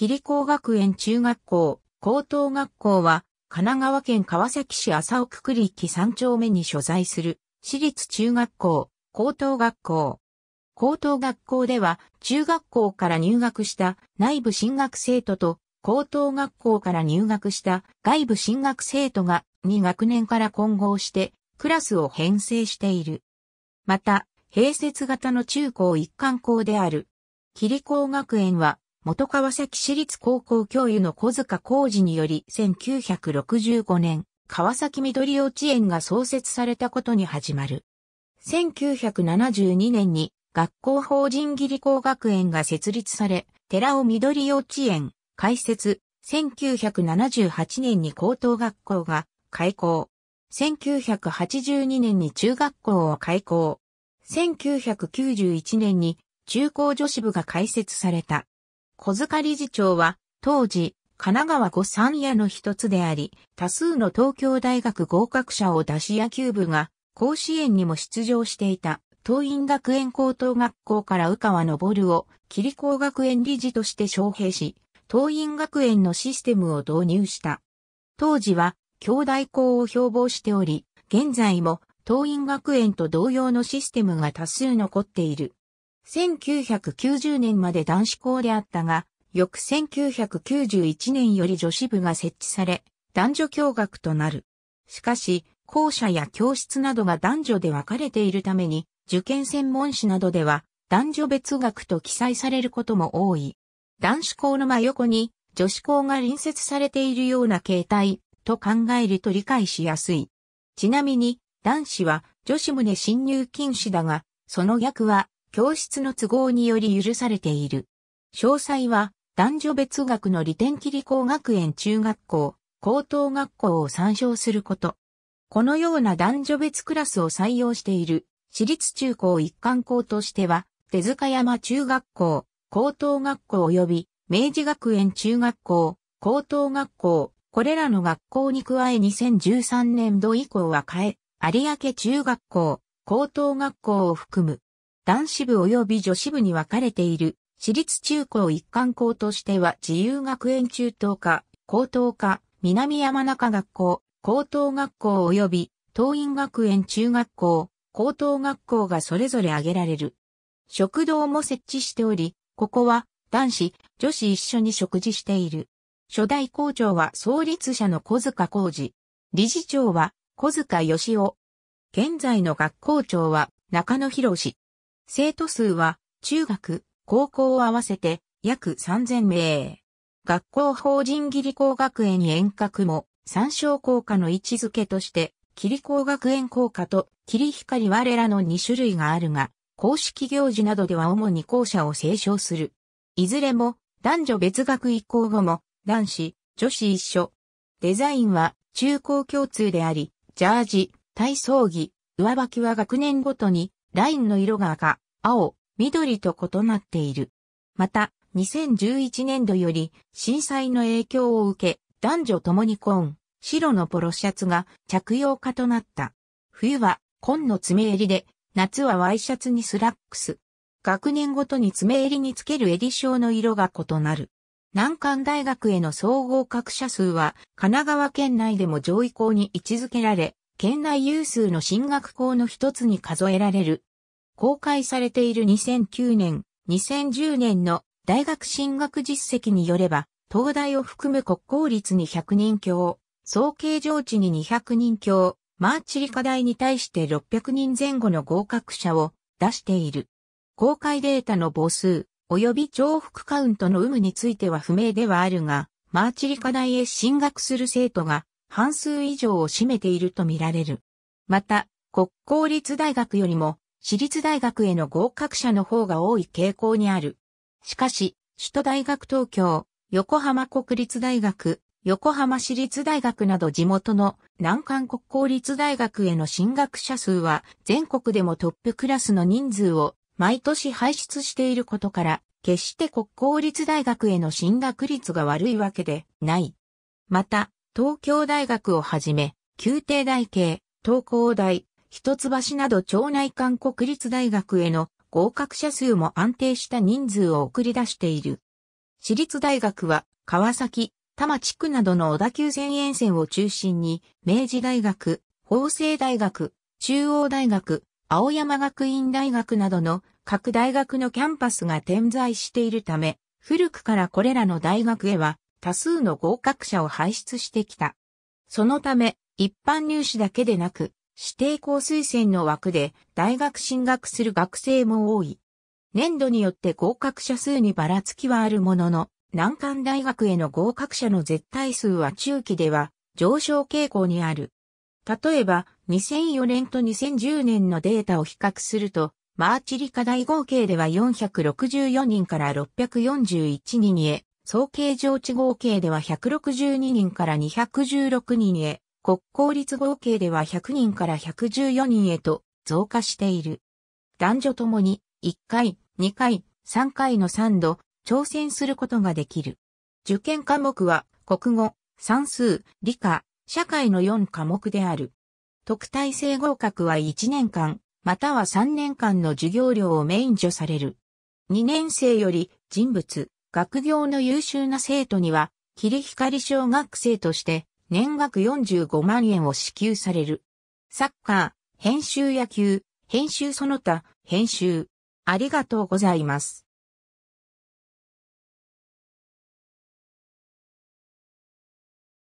霧光学園中学校、高等学校は、神奈川県川崎市麻生区立3丁目に所在する、私立中学校、高等学校。高等学校では、中学校から入学した内部進学生徒と、高等学校から入学した外部進学生徒が2学年から混合して、クラスを編成している。また、併設型の中高一貫校である、霧光学園は、元川崎市立高校教諭の小塚浩二により1965年、川崎緑幼稚園が創設されたことに始まる。1972年に学校法人義理工学園が設立され、寺尾緑幼稚園開設、1978年に高等学校が開校。1982年に中学校を開校。1991年に中高女子部が開設された。小塚理事長は、当時、神奈川五三夜の一つであり、多数の東京大学合格者を出し野球部が、甲子園にも出場していた、東院学園高等学校から宇川昇を、霧光学園理事として招聘し、東院学園のシステムを導入した。当時は、兄弟校を標榜しており、現在も、東院学園と同様のシステムが多数残っている。1990年まで男子校であったが、翌1991年より女子部が設置され、男女共学となる。しかし、校舎や教室などが男女で分かれているために、受験専門誌などでは男女別学と記載されることも多い。男子校の真横に女子校が隣接されているような形態と考えると理解しやすい。ちなみに男子は女子胸侵入禁止だが、その逆は教室の都合により許されている。詳細は、男女別学の利点切り工学園中学校、高等学校を参照すること。このような男女別クラスを採用している、私立中高一貫校としては、手塚山中学校、高等学校及び、明治学園中学校、高等学校、これらの学校に加え2013年度以降は変え、有明中学校、高等学校を含む男子部及び女子部に分かれている、私立中高一貫校としては自由学園中等科、高等科、南山中学校、高等学校及び東院学園中学校、高等学校がそれぞれ挙げられる。食堂も設置しており、ここは男子、女子一緒に食事している。初代校長は創立者の小塚浩二。理事長は小塚義雄。現在の学校長は中野博士。生徒数は中学、高校を合わせて約3000名。学校法人義理工学園遠隔も参照効果の位置づけとして、霧工学園効果と霧光我らの2種類があるが、公式行事などでは主に校舎を清唱する。いずれも男女別学移行後も男子、女子一緒。デザインは中高共通であり、ジャージ、体操着、上履きは学年ごとにラインの色が赤、青、緑と異なっている。また、2011年度より震災の影響を受け、男女共に紺、白のポロシャツが着用化となった。冬は紺の爪襟で、夏はワイシャツにスラックス。学年ごとに爪襟につける襟章の色が異なる。南関大学への総合格者数は神奈川県内でも上位校に位置づけられ、県内有数の進学校の一つに数えられる。公開されている2009年、2010年の大学進学実績によれば、東大を含む国公立に100人強、総計上地に200人強、マーチ理科大に対して600人前後の合格者を出している。公開データの母数、及び重複カウントの有無については不明ではあるが、マーチ理科大へ進学する生徒が半数以上を占めているとみられる。また、国公立大学よりも私立大学への合格者の方が多い傾向にある。しかし、首都大学東京、横浜国立大学、横浜市立大学など地元の南韓国公立大学への進学者数は全国でもトップクラスの人数を毎年排出していることから、決して国公立大学への進学率が悪いわけでない。また、東京大学をはじめ、宮廷大系、東工大、一橋など町内間国立大学への合格者数も安定した人数を送り出している。私立大学は川崎、多摩地区などの小田急線沿線を中心に、明治大学、法政大学、中央大学、青山学院大学などの各大学のキャンパスが点在しているため、古くからこれらの大学へは多数の合格者を輩出してきた。そのため、一般入試だけでなく、指定校推薦の枠で大学進学する学生も多い。年度によって合格者数にばらつきはあるものの、難関大学への合格者の絶対数は中期では上昇傾向にある。例えば、2004年と2010年のデータを比較すると、マーチ理科大合計では464人から641人へ、総計上地合計では162人から216人へ、国公立合計では100人から114人へと増加している。男女ともに1回、2回、3回の3度挑戦することができる。受験科目は国語、算数、理科、社会の4科目である。特待生合格は1年間、または3年間の授業料を免除される。2年生より人物、学業の優秀な生徒には、霧光小学生として年額45万円を支給される。サッカー、編集野球、編集その他、編集。ありがとうございます。